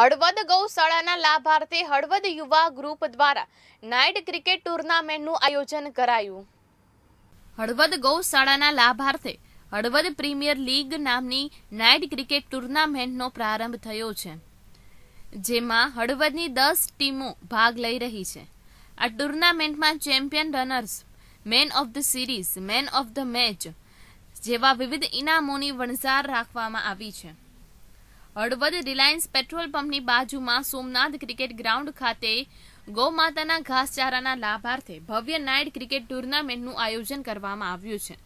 હળવદ ગૌશાળાના લાભાર્થે હળવદ યુવા ગ્રુપ દ્વારા નાઇટ ક્રિકેટ ટુર્નામેન્ટનું આયોજન કરાયું હળવદ ગૌશાળાના લાભાર્થે હળવદ પ્રીમિયર લીગ નામની નાઇટ ક્રિકેટ ટુર્નામેન્ટનો પ્રારંભ થયો છે જેમાં હળવદની દસ ટીમો ભાગ લઈ રહી છે આ ટુર્નામેન્ટમાં champion runners man of the series man of the match જેવા વિવિધ ઇનામોની વણઝાર રાખવામાં આવી છે હળવદ રિલાયન્સ પેટ્રોલ પંપની બાજુમાં સોમનાથ ક્રિકેટ ગ્રાઉન્ડ ખાતે ગૌમાતાના ઘાસચારાના લાભાર્થે ભવ્ય નાઇટ ક્રિકેટ ટુર્નામેન્ટનું આયોજન કરવામાં આવ્યું છે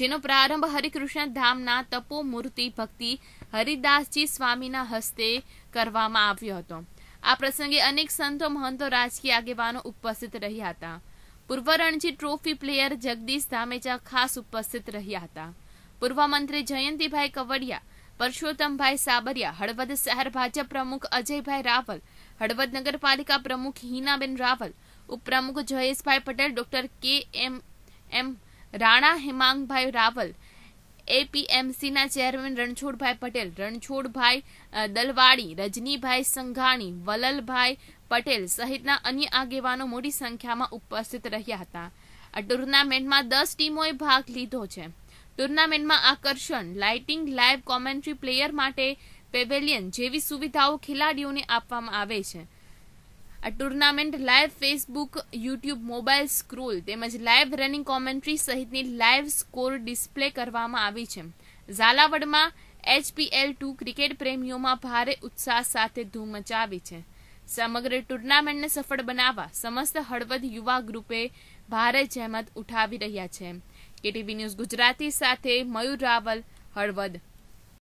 જેનો પ્રારંભ હરિકૃષ્ણ ધામના તપોમૂર્તિ ભક્તિ હરિદાસજી સ્વામીના હસ્તે કરવામાં આવ્યો હતો આ પ્રસંગે અનેક સંતો મહંતો રાજકીય આગેવાનો ઉપસ્થિત રહ્યા હતા પૂર્વ રણજી ટ્રોફી પ્લેયર જગદીશ ધામેજા ખાસ ઉપસ્થિત રહ્યા હતા પૂર્વ મંત્રી જયંતિભાઈ કવડિયા પરસોત્તમભાઈ સાબરિયા હળવદ શહેર ભાજપ પ્રમુખ અજયભાઈ રાવલ હળવદ નગરપાલિકા પ્રમુખ હિનાબેન રાવલ ઉપપ્રમુખ Jayeshbhai Patel doctor K M M Rana Hemangbhai Raval એપીએમસીના ચેરમેન રણછોડભાઈ પટેલ રણછોડભાઈ દલવાડી રજનીભાઈ સંઘાણી વલલભાઈ પટેલ સહિતના અન્ય આગેવાનો મોટી સંખ્યામાં ઉપસ્થિત રહ્યા હતા આ ટુર્નામેન્ટમાં દસ ટીમોએ ભાગ લીધો છે ટુર્નામેન્ટમાં આકર્ષણ લાઇટિંગ લાઇવ કોમેન્ટ્રી પ્લેયર માટે પેવેલિયન જેવી સુવિધાઓ ખેલાડીઓને આપવામાં આવે છે આ tournament live Facebook YouTube mobile scroll તેમજ લાઇવ રનિંગ કોમેન્ટ્રી સહિતની લાઇવ સ્કોર ડિસ્પ્લે કરવામાં આવી છે ઝાલાવડમાં એચપીએલ ટુ ક્રિકેટ પ્રેમીઓમાં ભારે ઉત્સાહ સાથે ધૂમ મચાવી છે સમગ્ર ટુર્નામેન્ટને સફળ બનાવવા સમસ્ત હળવદ યુવા ગ્રુપે ભારે જહેમત ઉઠાવી રહ્યા છે કેટીવી ન્યૂઝ ગુજરાતી સાથે મયુર રાવલ હળવદ